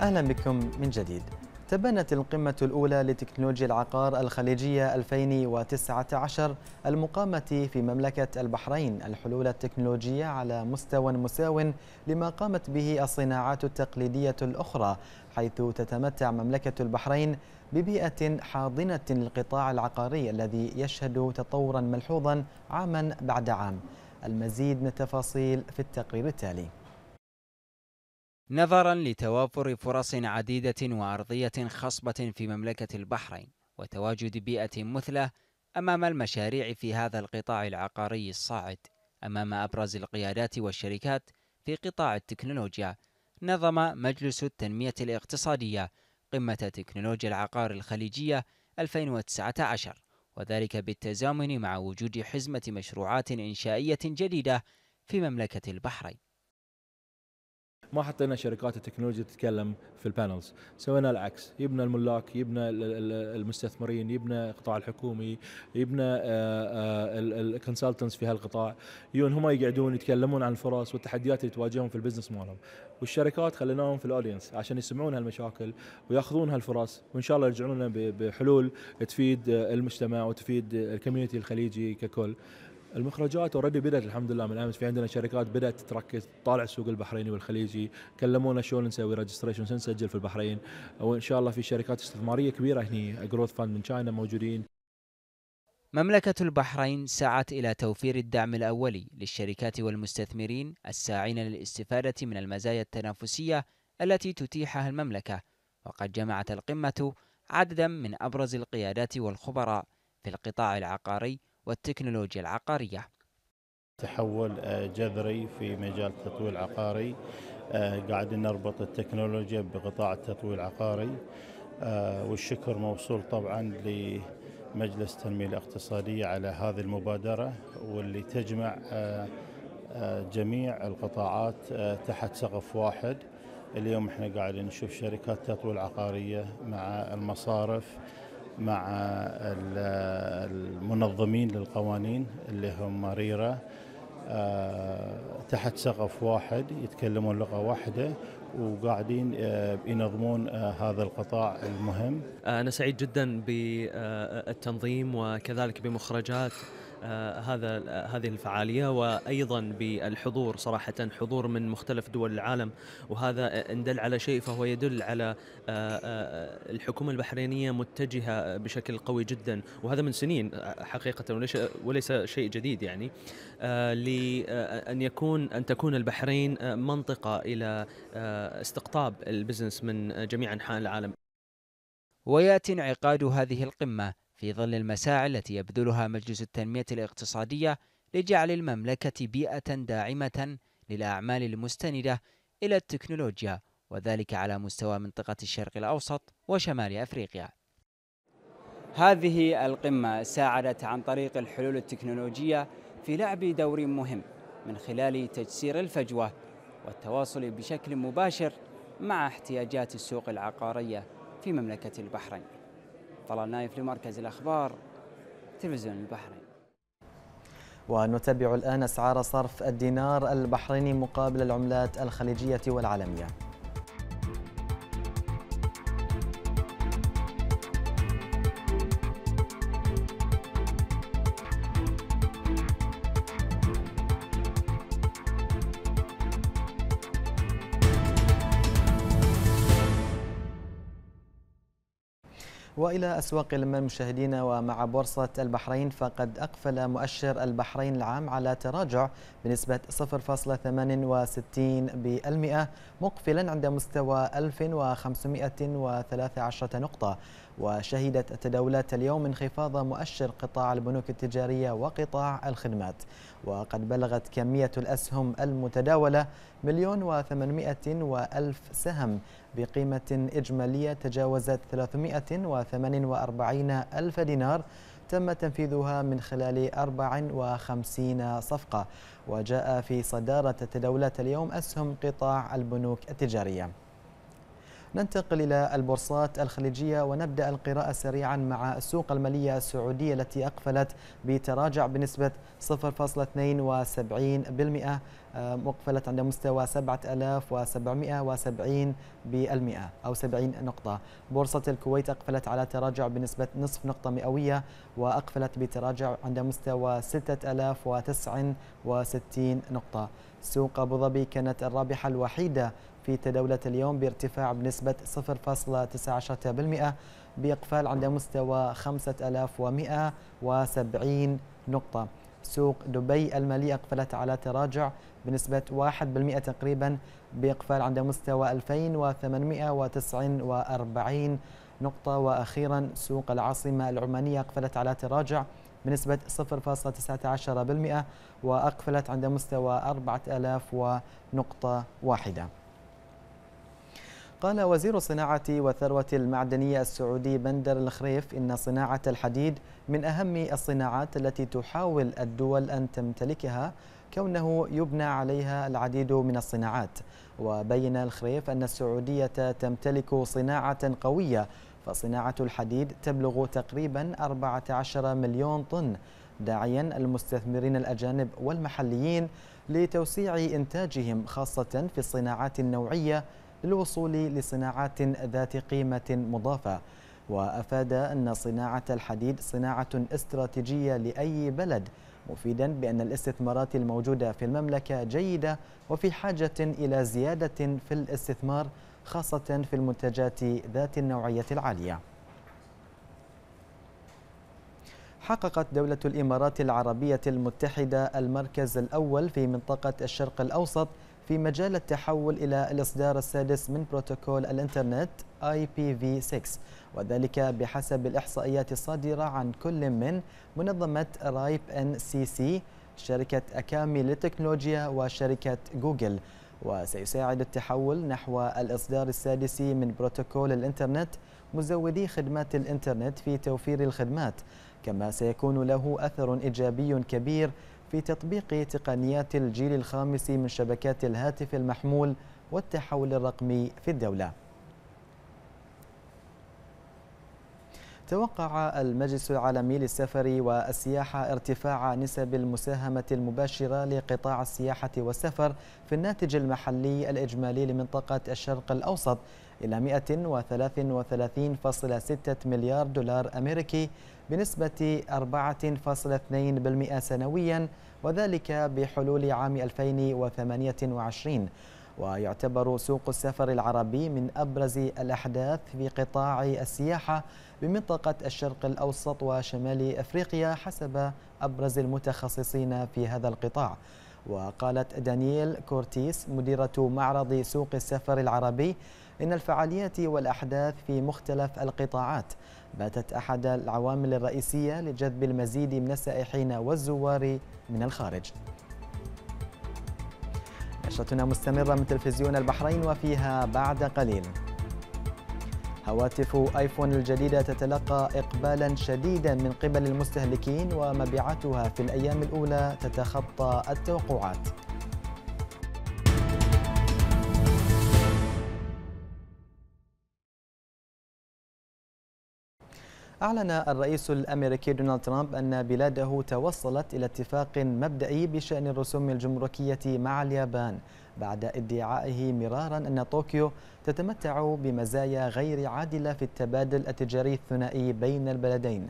أهلا بكم من جديد تبنت القمة الأولى لتكنولوجيا العقار الخليجية 2019 المقامة في مملكة البحرين الحلول التكنولوجية على مستوى مساو لما قامت به الصناعات التقليدية الأخرى حيث تتمتع مملكة البحرين ببيئة حاضنة للقطاع العقاري الذي يشهد تطورا ملحوظا عاما بعد عام المزيد من التفاصيل في التقرير التالي نظرا لتوافر فرص عديدة وأرضية خصبة في مملكة البحرين وتواجد بيئة مثلى أمام المشاريع في هذا القطاع العقاري الصاعد أمام أبرز القيادات والشركات في قطاع التكنولوجيا نظم مجلس التنمية الاقتصادية قمة تكنولوجيا العقار الخليجية 2019 وذلك بالتزامن مع وجود حزمة مشروعات إنشائية جديدة في مملكة البحرين ما حطينا شركات التكنولوجيا تتكلم في البانلز سوينا العكس يبنى الملاك يبنى المستثمرين يبنى القطاع الحكومي يبنى آه، آه، الكونسلتنس في هالقطاع يون هم يقعدون يتكلمون عن الفرص والتحديات اللي تواجههم في البزنس مالهم والشركات خليناهم في الاودينس عشان يسمعون هالمشاكل وياخذون هالفرص وان شاء الله يرجعون لنا بحلول تفيد آه، المجتمع وتفيد الكوميونتي الخليجي ككل المخرجات اوريدي بدات الحمد لله من امس في عندنا شركات بدات تركز تطالع السوق البحريني والخليجي كلمونا شلون نسوي ريجستريشن شلون نسجل في البحرين وان شاء الله في شركات استثماريه كبيره هني جروث فاند من تشاينا موجودين مملكة البحرين سعت إلى توفير الدعم الأولي للشركات والمستثمرين الساعين للاستفادة من المزايا التنافسية التي تتيحها المملكة وقد جمعت القمة عددا من أبرز القيادات والخبراء في القطاع العقاري والتكنولوجيا العقارية تحول آه، جذري في مجال التطوير العقاري آه، قاعدين نربط التكنولوجيا بقطاع التطوير العقاري آه، والشكر موصول طبعا لمجلس التنمية الاقتصادية على هذه المبادرة واللي تجمع جميع القطاعات تحت سقف واحد اليوم احنا قاعدين نشوف شركات تطوير عقارية مع المصارف مع المنظمين للقوانين اللي هم مريرة آه، تحت سقف واحد يتكلمون لغة واحدة وقاعدين آه، ينظمون آه، هذا القطاع المهم أنا سعيد جدا بالتنظيم وكذلك بمخرجات آه، هذا آه، هذه الفعاليه وايضا بالحضور صراحه حضور من مختلف دول العالم وهذا ان دل على شيء فهو يدل على آه، الحكومه البحرينيه متجهه بشكل قوي جدا وهذا من سنين حقيقه وليس شيء جديد يعني لان يكون ان تكون البحرين منطقه الى استقطاب البزنس من جميع انحاء العالم وياتي انعقاد هذه القمه في ظل المساعي التي يبذلها مجلس التنمية الاقتصادية لجعل المملكة بيئة داعمة للأعمال المستندة إلى التكنولوجيا وذلك على مستوى منطقة الشرق الأوسط وشمال أفريقيا هذه القمة ساعدت عن طريق الحلول التكنولوجية في لعب دور مهم من خلال تجسير الفجوة والتواصل بشكل مباشر مع احتياجات السوق العقارية في مملكة البحرين طلال نايف لمركز الأخبار تلفزيون البحرين ونتابع الآن أسعار صرف الدينار البحريني مقابل العملات الخليجية والعالمية والى اسواق المال مشاهدينا ومع بورصه البحرين فقد اقفل مؤشر البحرين العام على تراجع بنسبه 0.68% مقفلا عند مستوى 1513 نقطه وشهدت التداولات اليوم انخفاض مؤشر قطاع البنوك التجارية وقطاع الخدمات وقد بلغت كمية الأسهم المتداولة مليون وثمانمائة وألف سهم بقيمة إجمالية تجاوزت وأربعين ألف دينار تم تنفيذها من خلال 54 صفقة وجاء في صدارة التداولات اليوم أسهم قطاع البنوك التجارية ننتقل إلى البورصات الخليجية ونبدأ القراءة سريعا مع السوق المالية السعودية التي أقفلت بتراجع بنسبة 0.72% وقفلت آه، عند مستوى 7770 بالمئة أو 70 نقطة بورصة الكويت أقفلت على تراجع بنسبة نصف نقطة مئوية وأقفلت بتراجع عند مستوى 6069 نقطة سوق أبو ظبي كانت الرابحة الوحيدة في تداولة اليوم بارتفاع بنسبة 0.19% بإقفال عند مستوى 5170 نقطة سوق دبي المالية أقفلت على تراجع بنسبة 1% تقريبا بإقفال عند مستوى 2849 نقطة وأخيرا سوق العاصمة العمانية أقفلت على تراجع بنسبة 0.19% وأقفلت عند مستوى 4000 ونقطة واحدة قال وزير الصناعة والثروة المعدنية السعودي بندر الخريف إن صناعة الحديد من أهم الصناعات التي تحاول الدول أن تمتلكها كونه يبنى عليها العديد من الصناعات وبين الخريف أن السعودية تمتلك صناعة قوية فصناعة الحديد تبلغ تقريبا 14 مليون طن داعيا المستثمرين الأجانب والمحليين لتوسيع إنتاجهم خاصة في الصناعات النوعية للوصول لصناعات ذات قيمة مضافة وأفاد أن صناعة الحديد صناعة استراتيجية لأي بلد مفيدا بأن الاستثمارات الموجودة في المملكة جيدة وفي حاجة إلى زيادة في الاستثمار خاصة في المنتجات ذات النوعية العالية حققت دولة الإمارات العربية المتحدة المركز الأول في منطقة الشرق الأوسط في مجال التحول إلى الإصدار السادس من بروتوكول الإنترنت IPv6 وذلك بحسب الإحصائيات الصادرة عن كل من منظمة رايب ان سي سي شركة أكامي للتكنولوجيا وشركة جوجل وسيساعد التحول نحو الإصدار السادس من بروتوكول الإنترنت مزودي خدمات الإنترنت في توفير الخدمات كما سيكون له أثر إيجابي كبير في تطبيق تقنيات الجيل الخامس من شبكات الهاتف المحمول والتحول الرقمي في الدولة توقع المجلس العالمي للسفر والسياحة ارتفاع نسب المساهمة المباشرة لقطاع السياحة والسفر في الناتج المحلي الإجمالي لمنطقة الشرق الأوسط إلى 133.6 مليار دولار أمريكي بنسبة 4.2% سنويا وذلك بحلول عام 2028 ويعتبر سوق السفر العربي من أبرز الأحداث في قطاع السياحة بمنطقة الشرق الأوسط وشمال أفريقيا حسب أبرز المتخصصين في هذا القطاع وقالت دانييل كورتيس مديرة معرض سوق السفر العربي إن الفعاليات والأحداث في مختلف القطاعات باتت أحد العوامل الرئيسية لجذب المزيد من السائحين والزوار من الخارج نشرتنا مستمرة من تلفزيون البحرين وفيها بعد قليل هواتف آيفون الجديدة تتلقى إقبالا شديدا من قبل المستهلكين ومبيعاتها في الأيام الأولى تتخطى التوقعات أعلن الرئيس الأمريكي دونالد ترامب أن بلاده توصلت إلى اتفاق مبدئي بشأن الرسوم الجمركية مع اليابان بعد ادعائه مرارا أن طوكيو تتمتع بمزايا غير عادلة في التبادل التجاري الثنائي بين البلدين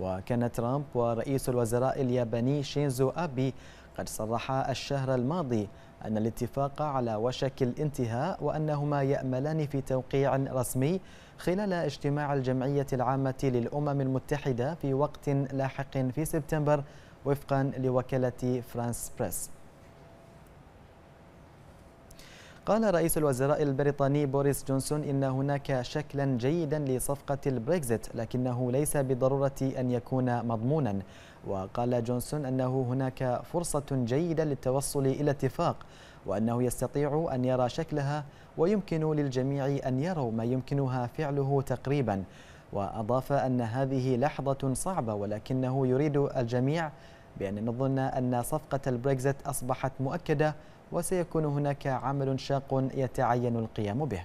وكان ترامب ورئيس الوزراء الياباني شينزو أبي قد صرحا الشهر الماضي أن الاتفاق على وشك الانتهاء وأنهما يأملان في توقيع رسمي خلال اجتماع الجمعية العامة للأمم المتحدة في وقت لاحق في سبتمبر وفقا لوكالة فرانس بريس قال رئيس الوزراء البريطاني بوريس جونسون إن هناك شكلا جيدا لصفقة البريكزيت لكنه ليس بضرورة أن يكون مضمونا وقال جونسون أنه هناك فرصة جيدة للتوصل إلى اتفاق وأنه يستطيع أن يرى شكلها ويمكن للجميع أن يروا ما يمكنها فعله تقريبا وأضاف أن هذه لحظة صعبة ولكنه يريد الجميع بأن نظن أن صفقة البريكزيت أصبحت مؤكدة وسيكون هناك عمل شاق يتعين القيام به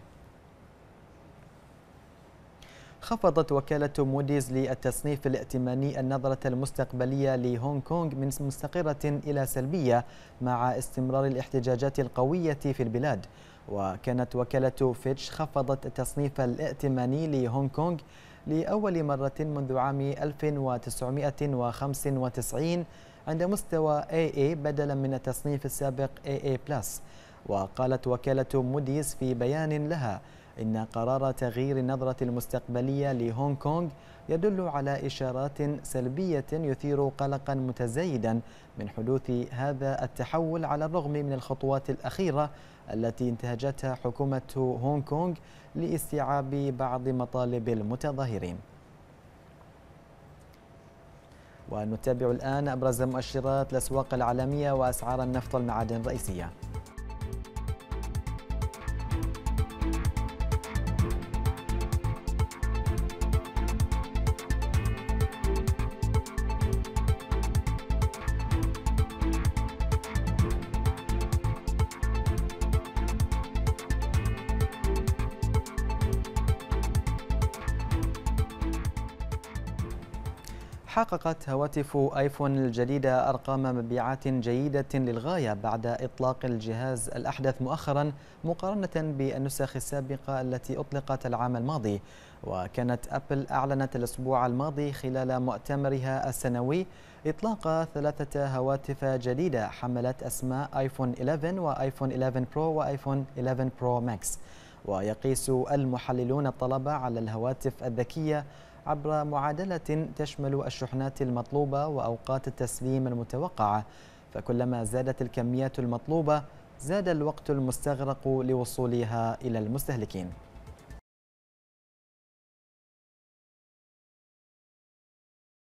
خفضت وكالة موديز للتصنيف الائتماني النظرة المستقبلية لهونغ كونغ من مستقرة إلى سلبية مع استمرار الاحتجاجات القوية في البلاد وكانت وكالة فيتش خفضت التصنيف الائتماني لهونغ كونغ لأول مرة منذ عام 1995 عند مستوى AA بدلا من التصنيف السابق AA+. وقالت وكالة موديز في بيان لها إن قرار تغيير النظرة المستقبلية لهونغ كونغ يدل على إشارات سلبية يثير قلقا متزايدا من حدوث هذا التحول على الرغم من الخطوات الأخيرة التي انتهجتها حكومة هونغ كونغ لاستيعاب بعض مطالب المتظاهرين ونتابع الآن أبرز مؤشرات الأسواق العالمية وأسعار النفط والمعادن الرئيسية حققت هواتف آيفون الجديدة أرقام مبيعات جيدة للغاية بعد إطلاق الجهاز الأحدث مؤخرا مقارنة بالنسخ السابقة التي أطلقت العام الماضي وكانت أبل أعلنت الأسبوع الماضي خلال مؤتمرها السنوي إطلاق ثلاثة هواتف جديدة حملت أسماء آيفون 11 وآيفون 11 برو وآيفون 11 برو ماكس ويقيس المحللون الطلب على الهواتف الذكية عبر معادلة تشمل الشحنات المطلوبة وأوقات التسليم المتوقعة فكلما زادت الكميات المطلوبة زاد الوقت المستغرق لوصولها إلى المستهلكين